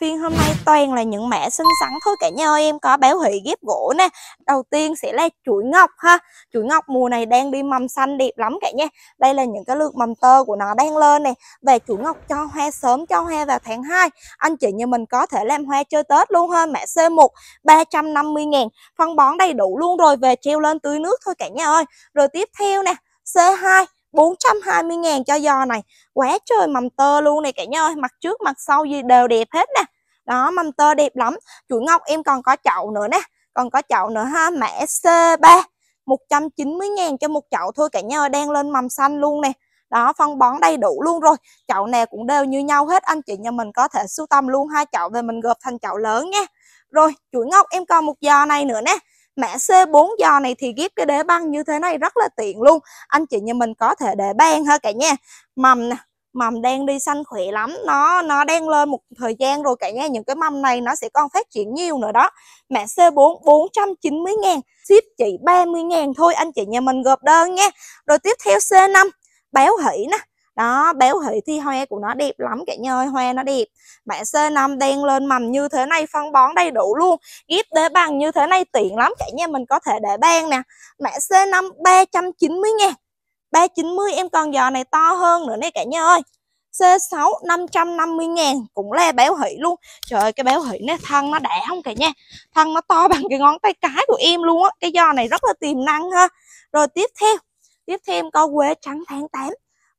Phiên hôm nay toàn là những mã xinh xắn thôi cả nhà ơi Em có béo hỷ ghép gỗ nè Đầu tiên sẽ là chuỗi ngọc ha Chuỗi ngọc mùa này đang đi mầm xanh đẹp lắm cả nha Đây là những cái lượt mầm tơ của nó đang lên nè về chuỗi ngọc cho hoa sớm cho hoa vào tháng 2 Anh chị như mình có thể làm hoa chơi Tết luôn ha mẹ C1 350 ngàn Phân bón đầy đủ luôn rồi Về treo lên tưới nước thôi cả nhà ơi Rồi tiếp theo nè C2 420.000 cho giò này quá trời mầm tơ luôn này cả nhà ơi mặt trước mặt sau gì đều đẹp hết nè đó mầm tơ đẹp lắm chuỗi ngọc em còn có chậu nữa nè còn có chậu nữa ha mẻ C3 190.000 cho một chậu thôi cả nhà ơi đang lên mầm xanh luôn nè đó phân bón đầy đủ luôn rồi chậu nào cũng đều như nhau hết anh chị nhà mình có thể sưu tầm luôn hai chậu về mình gộp thành chậu lớn nha rồi chuỗi ngọc em còn một giò này nữa nè mẹ C4 giò này thì ghép cái đế băng như thế này rất là tiện luôn anh chị nhà mình có thể để ban ha cả nha mầm nè mầm đang đi xanh khỏe lắm nó nó đang lên một thời gian rồi cả nha những cái mầm này nó sẽ còn phát triển nhiều nữa đó mẹ C4 490 ngàn ship chỉ 30 ngàn thôi anh chị nhà mình gộp đơn nha rồi tiếp theo C5 báo hỷ nè đó béo hỉ thì hoa của nó đẹp lắm cả nhà ơi hoa nó đẹp mã C5 đen lên mầm như thế này phân bón đầy đủ luôn ghép đế bằng như thế này tiện lắm cả nhà mình có thể để ban nè mã C5 390 ngàn 390 em còn giò này to hơn nữa nè cả nhà ơi C6 550 ngàn Cũng là béo hỷ luôn Trời ơi cái béo hỷ này thân nó đã không cả nha Thân nó to bằng cái ngón tay cái của em luôn á Cái giò này rất là tiềm năng ha Rồi tiếp theo Tiếp theo em có quế trắng tháng 8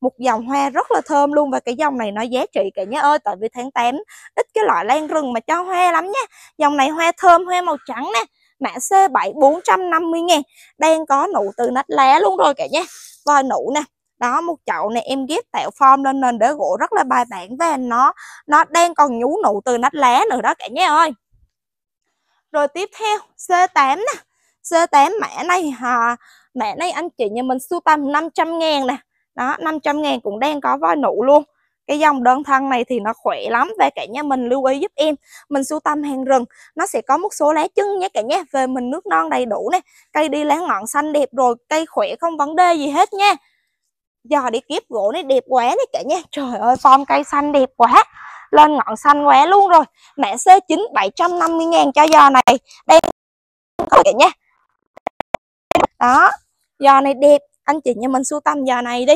một dòng hoa rất là thơm luôn và cái dòng này nó giá trị cả nhà ơi tại vì tháng 8 ít cái loại lan rừng mà cho hoa lắm nha dòng này hoa thơm hoa màu trắng nè mã C7 450 ngàn đang có nụ từ nách lá luôn rồi cả nhé voi nụ nè đó một chậu này em ghép tạo form lên nền đế gỗ rất là bài bản và nó nó đang còn nhú nụ từ nách lá nữa đó cả nhé ơi rồi tiếp theo C8 nè C8 mã này à, mã này anh chị nhà mình sưu tầm 500 ngàn nè đó 500 ngàn cũng đang có voi nụ luôn cái dòng đơn thân này thì nó khỏe lắm và cả nhà mình lưu ý giúp em mình sưu tầm hàng rừng nó sẽ có một số lá chân nhé cả nhà về mình nước non đầy đủ nè cây đi lá ngọn xanh đẹp rồi cây khỏe không vấn đề gì hết nha giờ đi kiếp gỗ này đẹp quá này cả nhà trời ơi form cây xanh đẹp quá lên ngọn xanh quá luôn rồi mã c chín bảy trăm năm mươi ngàn cho giò này đang cả nhà đó giò này đẹp anh chị nhà mình sưu tầm giò này đi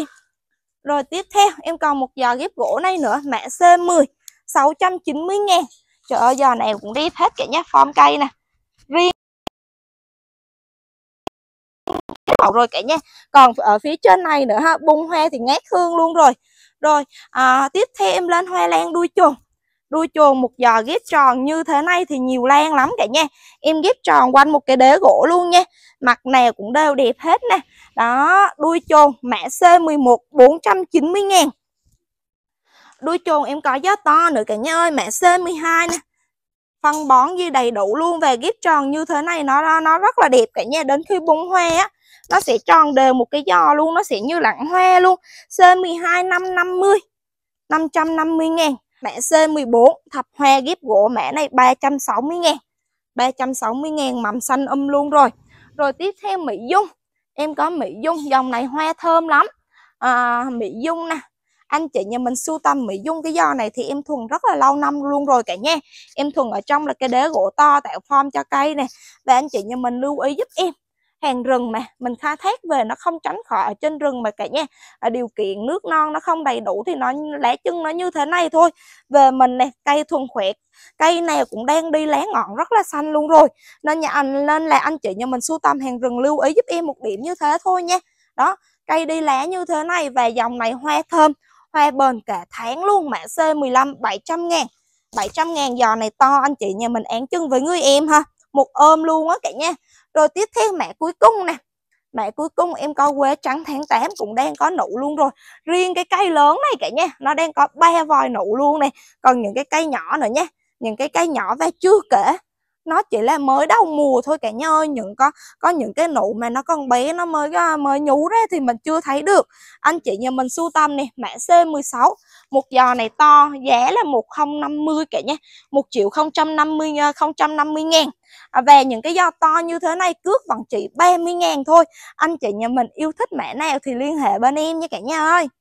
rồi tiếp theo em còn một giò ghép gỗ này nữa mẹ C10 690 ngàn trời ơi giò này cũng đi hết cả nhé form cây nè riêng rồi cả nhé còn ở phía trên này nữa ha bung hoa thì ngát hương luôn rồi rồi à, tiếp theo em lên hoa lan đuôi chuồng đuôi chuồng một giò ghép tròn như thế này thì nhiều lan lắm cả nha em ghép tròn quanh một cái đế gỗ luôn nha mặt nào cũng đều đẹp hết nè đó đuôi chuồng mã C11 490 ngàn đuôi chuồng em có giá to nữa cả nha ơi mã C12 nè phân bón gì đầy đủ luôn về ghép tròn như thế này nó nó rất là đẹp cả nha đến khi bung hoa á nó sẽ tròn đều một cái giò luôn nó sẽ như lặng hoa luôn C12 550 550 ngàn mã C14 thập hoa ghép gỗ mã này 360 ngàn 360 ngàn mầm xanh âm um luôn rồi rồi tiếp theo Mỹ Dung em có Mỹ Dung dòng này hoa thơm lắm à, Mỹ Dung nè anh chị nhà mình sưu tầm Mỹ Dung cái do này thì em thuần rất là lâu năm luôn rồi cả nha em thuần ở trong là cái đế gỗ to tạo form cho cây nè và anh chị nhà mình lưu ý giúp em hàng rừng mà mình khai thác về nó không tránh khỏi ở trên rừng mà cả nha ở điều kiện nước non nó không đầy đủ thì nó lá chân nó như thế này thôi về mình nè cây thuần khỏe cây này cũng đang đi lá ngọn rất là xanh luôn rồi nên nhà anh nên là anh chị nhà mình sưu tầm hàng rừng lưu ý giúp em một điểm như thế thôi nha đó cây đi lá như thế này và dòng này hoa thơm hoa bền cả tháng luôn mã C15 700 ngàn 700 ngàn giò này to anh chị nhà mình án chân với người em ha một ôm luôn á cả nha rồi tiếp theo mẹ cuối cùng nè mẹ cuối cùng em có quế trắng tháng 8 cũng đang có nụ luôn rồi riêng cái cây lớn này cả nha nó đang có ba vòi nụ luôn nè còn những cái cây nhỏ nữa nha những cái cây nhỏ và chưa kể nó chỉ là mới đầu mùa thôi cả nhà ơi những có có những cái nụ mà nó còn bé nó mới à, mới nhú ra thì mình chưa thấy được anh chị nhà mình sưu tâm nè mã C16 một giò này to giá là 1050 cả nhé 1 triệu 050 050 ờ, ngàn à, về những cái giò to như thế này cước vẫn chỉ 30 ngàn thôi anh chị nhà mình yêu thích mẹ nào thì liên hệ bên em nha cả nhà ơi